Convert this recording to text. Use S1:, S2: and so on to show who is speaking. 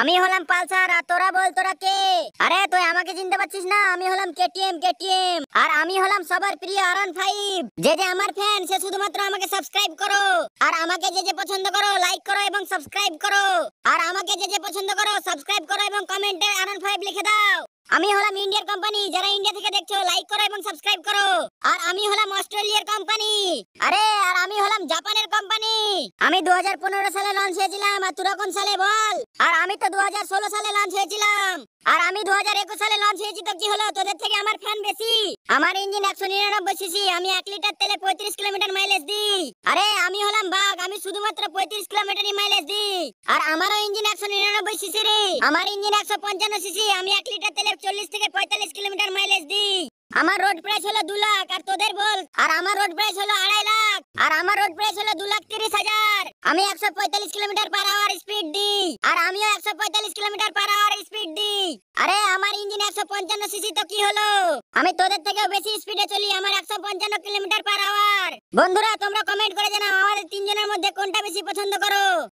S1: আমি হলাম পালসার আর তোরা বল তোরা কে আরে তুই আমাকে চিনতে পারছিস না আমি হলাম কেটিএম কেটিএম আর আমি হলাম সবার প্রিয় আরন ফাইভ যে যে আমার ফ্যান সে শুধুমাত্র আমাকে সাবস্ক্রাইব করো আর আমাকে যে যে পছন্দ করো লাইক করো এবং সাবস্ক্রাইব করো আর আমাকে যে যে পছন্দ করো সাবস্ক্রাইব করো এবং কমেন্টে আরন ফাইভ লিখে দাও আমি হলাম ইন্ডিয়ার কোম্পানি যারা ইন্ডিয়া থেকে দেখছো লাইক করো এবং সাবস্ক্রাইব করো আর আমি হলাম অস্ট্রেলিয়ার কোম্পানি আরে আর আমি হলাম জাপানের আমি দু হাজার পনেরো সালে লঞ্চ হয়েছিলাম আর তুই রকম সালে বল আর আমি তো দু হাজার ষোলো সালে লঞ্চ হয়েছিলাম আর আমি দু হাজার একুশ সালে লঞ্চ হয়েছি তো কি হলো তোদের থেকে আমার ফ্যান বেশি আমার ইঞ্জিন একশো নিরানব্বই সিসি আমি এক লিটার তেলে পঁয়ত্রিশ কিলোমিটার মাইলেজ দিই আরে আমি হলাম বাঘ আমি শুধুমাত্র পঁয়ত্রিশ কিলোমিটারই মাইলেজ দিই আর আমারও ইঞ্জিন একশো নিরানব্বই সিসি রে আমার ইঞ্জিন একশো পঞ্চান্ন সিসি আমি এক লিটার তেলে চল্লিশ থেকে পঁয়তাল্লিশ কিলোমিটার মাইলেজ দিই আমার রোড প্রাইস হলো দু লাখ আর তোদের বল আর আমার রোড প্রাইস হলো আড়াই আর আমার রোড প্রাইস হলো দু লাখ তিরিশ হাজার আমি একশো পঁয়তাল্লিশ কিলোমিটার পার আওয়ার স্পিড দিই আর আমিও একশো পঁয়তাল্লিশ কিলোমিটার পার আওয়ার স্পিড দিই আরে আমার ইঞ্জিন একশো পঞ্চান্ন সিসি তো কি হলো আমি তোদের থেকেও বেশি স্পিডে চলি আমার একশো পঞ্চান্ন কিলোমিটার পার আওয়ার বন্ধুরা তোমরা কমেন্ট করে জানাও আমাদের তিনজনের মধ্যে কোনটা বেশি পছন্দ করো